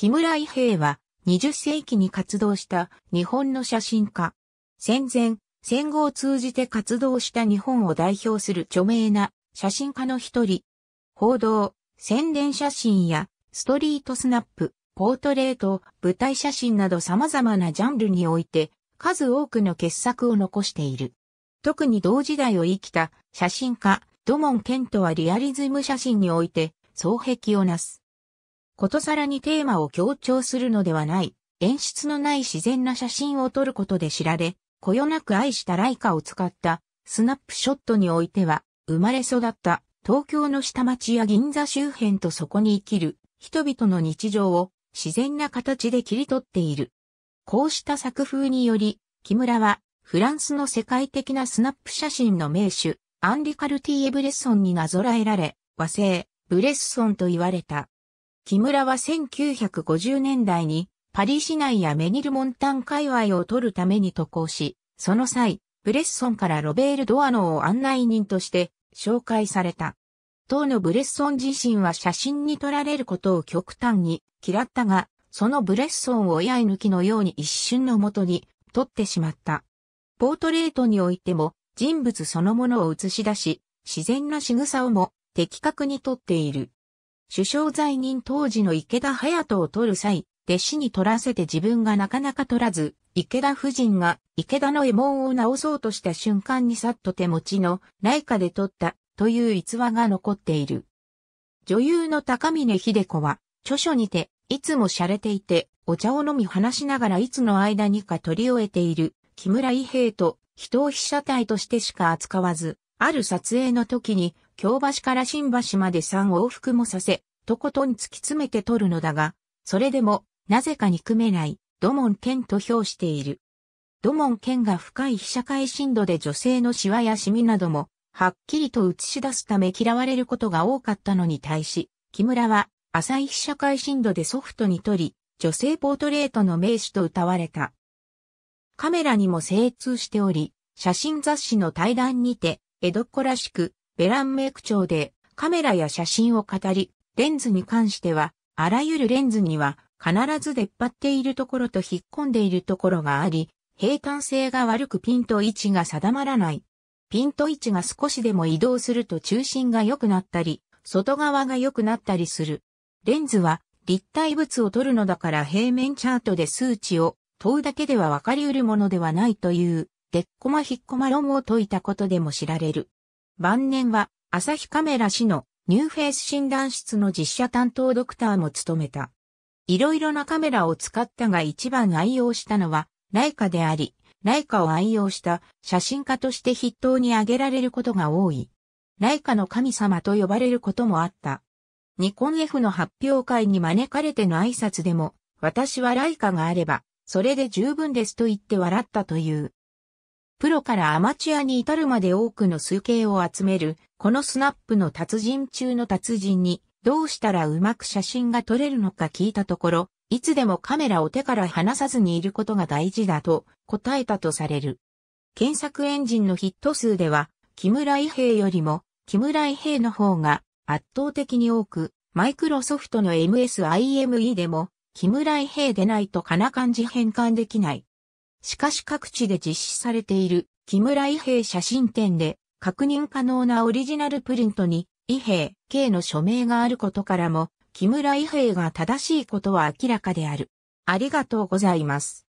木村伊兵衛は20世紀に活動した日本の写真家。戦前、戦後を通じて活動した日本を代表する著名な写真家の一人。報道、宣伝写真やストリートスナップ、ポートレート、舞台写真など様々なジャンルにおいて数多くの傑作を残している。特に同時代を生きた写真家、土門健人はリアリズム写真において双璧をなす。ことさらにテーマを強調するのではない、演出のない自然な写真を撮ることで知られ、こよなく愛したライカを使ったスナップショットにおいては、生まれ育った東京の下町や銀座周辺とそこに生きる人々の日常を自然な形で切り取っている。こうした作風により、木村はフランスの世界的なスナップ写真の名手、アンリ・カルティエ・ブレッソンになぞらえられ、和製、ブレッソンと言われた。木村は1950年代にパリ市内やメニルモンタン界隈を取るために渡航し、その際、ブレッソンからロベール・ドアノを案内人として紹介された。当のブレッソン自身は写真に撮られることを極端に嫌ったが、そのブレッソンを親抜きのように一瞬のもとに撮ってしまった。ポートレートにおいても人物そのものを映し出し、自然な仕草をも的確に撮っている。首相在任当時の池田隼人を取る際、弟子に取らせて自分がなかなか取らず、池田夫人が池田の獲物を直そうとした瞬間にさっと手持ちの内科で取ったという逸話が残っている。女優の高峰秀子は著書にていつも洒落ていてお茶を飲み話しながらいつの間にか取り終えている木村伊兵と人を被写体としてしか扱わず、ある撮影の時に京橋から新橋まで3往復もさせ、とことん突き詰めて取るのだが、それでも、なぜか憎めない、土門剣と評している。土門剣が深い被写界深度で女性のシワやシミなども、はっきりと映し出すため嫌われることが多かったのに対し、木村は、浅い被写界深度でソフトに取り、女性ポートレートの名手と歌われた。カメラにも精通しており、写真雑誌の対談にて、江戸っ子らしく、ベランメイク調でカメラや写真を語り、レンズに関しては、あらゆるレンズには必ず出っ張っているところと引っ込んでいるところがあり、平坦性が悪くピント位置が定まらない。ピント位置が少しでも移動すると中心が良くなったり、外側が良くなったりする。レンズは立体物を取るのだから平面チャートで数値を問うだけでは分かり得るものではないという、でっこま引っこま論を解いたことでも知られる。晩年は、朝日カメラ氏のニューフェイス診断室の実写担当ドクターも務めた。いろいろなカメラを使ったが一番愛用したのは、ライカであり、ライカを愛用した写真家として筆頭に挙げられることが多い。ライカの神様と呼ばれることもあった。ニコン F の発表会に招かれての挨拶でも、私はライカがあれば、それで十分ですと言って笑ったという。プロからアマチュアに至るまで多くの数形を集める、このスナップの達人中の達人に、どうしたらうまく写真が撮れるのか聞いたところ、いつでもカメラを手から離さずにいることが大事だと答えたとされる。検索エンジンのヒット数では、木村伊平よりも、木村伊平の方が圧倒的に多く、マイクロソフトの MSIME でも、木村伊平でないとかな感じ変換できない。しかし各地で実施されている木村伊兵写真展で確認可能なオリジナルプリントに伊兵 K の署名があることからも木村伊兵が正しいことは明らかである。ありがとうございます。